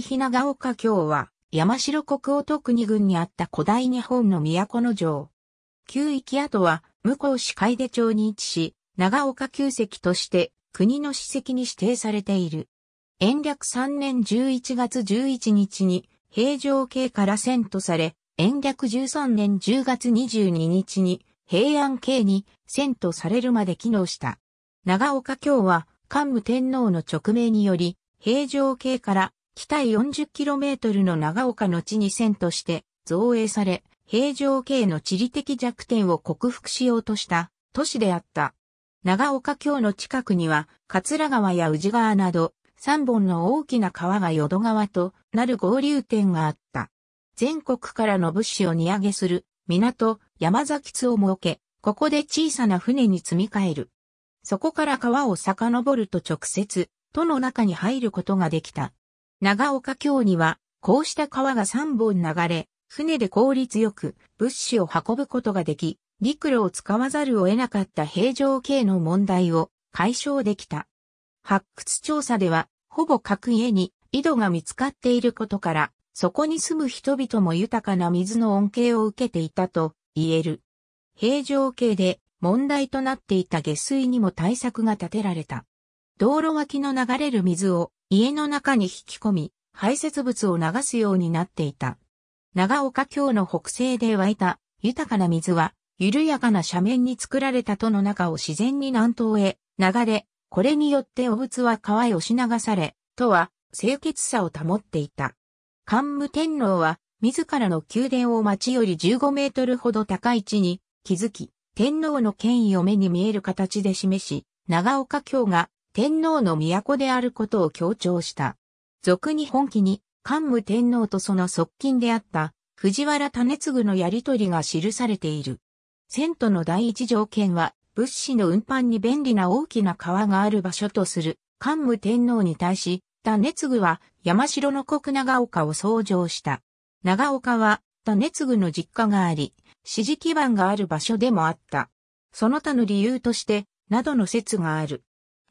日長岡京は、山城国を特に軍にあった古代日本の都の城。旧域跡は、向こう市海出町に位置し、長岡旧跡として国の史跡に指定されている。延暦3年11月11日に平城京から遷都され、延暦13年10月22日に平安京に遷都されるまで機能した。長岡京は、桓武天皇の勅命により、平城京から北へ 40km の長岡の地に線として造営され、平城京の地理的弱点を克服しようとした都市であった。長岡京の近くには、桂川や宇治川など、三本の大きな川が淀川となる合流点があった。全国からの物資を荷上げする港、山崎津を設け、ここで小さな船に積み替える。そこから川を遡ると直接、都の中に入ることができた。長岡京には、こうした川が3本流れ、船で効率よく物資を運ぶことができ、陸路を使わざるを得なかった平城系の問題を解消できた。発掘調査では、ほぼ各家に井戸が見つかっていることから、そこに住む人々も豊かな水の恩恵を受けていたと言える。平城系で問題となっていた下水にも対策が立てられた。道路脇の流れる水を家の中に引き込み、排泄物を流すようになっていた。長岡京の北西で湧いた豊かな水は、緩やかな斜面に作られた戸の中を自然に南東へ流れ、これによってお仏は川へ押し流され、とは清潔さを保っていた。桓武天皇は、自らの宮殿を町より15メートルほど高い位置に気づき、天皇の権威を目に見える形で示し、長岡京が天皇の都であることを強調した。俗に本気に、桓武天皇とその側近であった藤原種次のやりとりが記されている。遷都の第一条件は、物資の運搬に便利な大きな川がある場所とする桓武天皇に対し、種次は山城の国長岡を創上した。長岡は種次の実家があり、支持基盤がある場所でもあった。その他の理由として、などの説がある。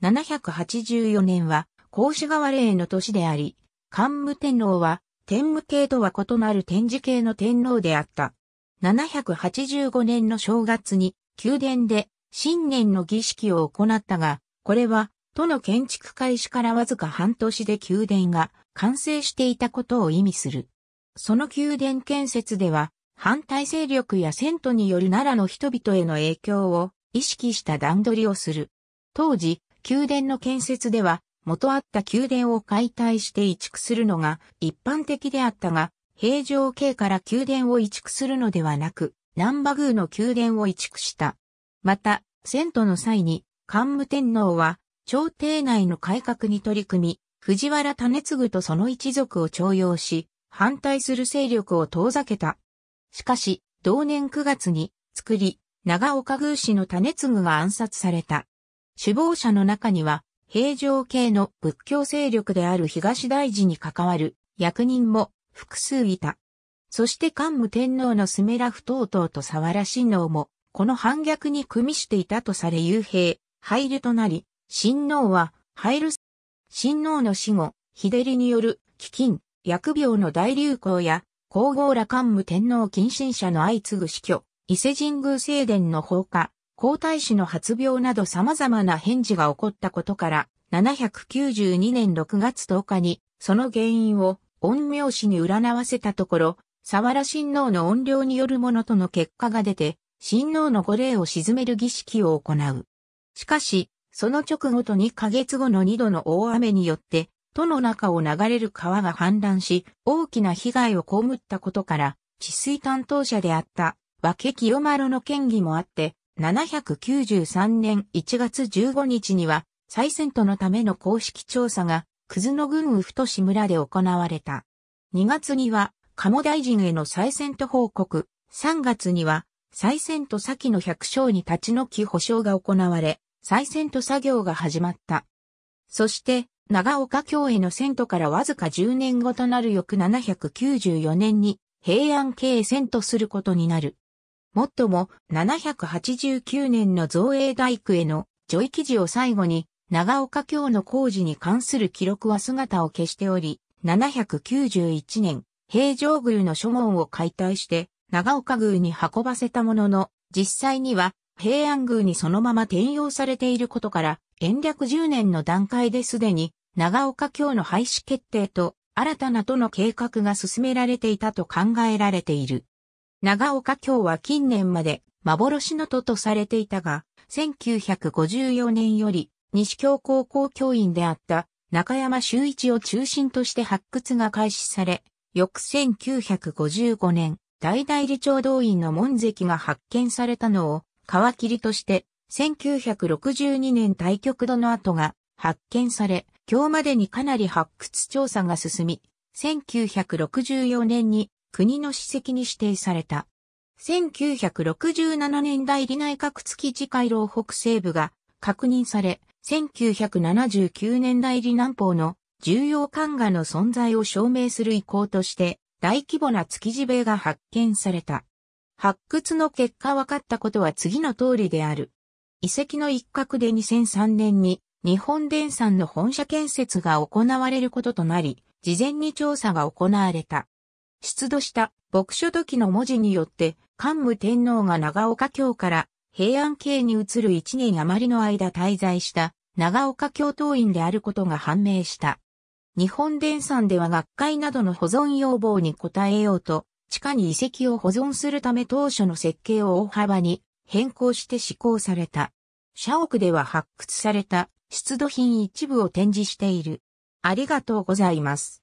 784年は孔子川霊の年であり、桓武天皇は天武系とは異なる天智系の天皇であった。785年の正月に宮殿で新年の儀式を行ったが、これは都の建築開始からわずか半年で宮殿が完成していたことを意味する。その宮殿建設では、反対勢力や戦都による奈良の人々への影響を意識した段取りをする。当時、宮殿の建設では、元あった宮殿を解体して移築するのが一般的であったが、平城京から宮殿を移築するのではなく、南波宮の宮殿を移築した。また、遷都の際に、桓武天皇は、朝廷内の改革に取り組み、藤原種継とその一族を徴用し、反対する勢力を遠ざけた。しかし、同年9月に、作り、長岡宮市の種継が暗殺された。首謀者の中には、平城系の仏教勢力である東大寺に関わる役人も複数いた。そして関武天皇のスメラフ等々と沢良親王も、この反逆に組みしていたとされ幽閉、廃流となり、親王は、廃流、親王の死後、日照りによる飢饉、疫病の大流行や、皇后ら桓武天皇近親者の相次ぐ死去、伊勢神宮正殿の放火、皇太子の発病など様々な返事が起こったことから、792年6月10日に、その原因を、恩苗氏に占わせたところ、沢原親王の恩霊によるものとの結果が出て、親王の御霊を鎮める儀式を行う。しかし、その直後と2ヶ月後の2度の大雨によって、都の中を流れる川が氾濫し、大きな被害を被ったことから、治水担当者であった、和家清丸の権威もあって、793年1月15日には、再選とのための公式調査が、葛の郡ふ太し村で行われた。2月には、鴨大臣への再選と報告、3月には、再選と先の百姓に立ち退き保証が行われ、再選と作業が始まった。そして、長岡京への選とからわずか10年後となる翌794年に、平安京へ選とすることになる。もっとも、789年の造営大工への除位記事を最後に、長岡京の工事に関する記録は姿を消しており、791年、平城宮の諸門を解体して、長岡宮に運ばせたものの、実際には、平安宮にそのまま転用されていることから、延暦10年の段階ですでに、長岡京の廃止決定と、新たな都の計画が進められていたと考えられている。長岡京は近年まで幻の都とされていたが、1954年より西京高校教員であった中山修一を中心として発掘が開始され、翌1955年、大代理町動員の門跡が発見されたのを皮切りとして、1962年対局度の跡が発見され、今日までにかなり発掘調査が進み、1964年に国の史跡に指定された。1967年代理内閣付き地回廊北西部が確認され、1979年代理南方の重要漢画の存在を証明する意向として、大規模な築地塀が発見された。発掘の結果分かったことは次の通りである。遺跡の一角で2003年に日本電産の本社建設が行われることとなり、事前に調査が行われた。出土した牧書土器の文字によって、桓武天皇が長岡京から平安京に移る一年余りの間滞在した長岡京都院であることが判明した。日本伝産では学会などの保存要望に応えようと、地下に遺跡を保存するため当初の設計を大幅に変更して施行された。社屋では発掘された出土品一部を展示している。ありがとうございます。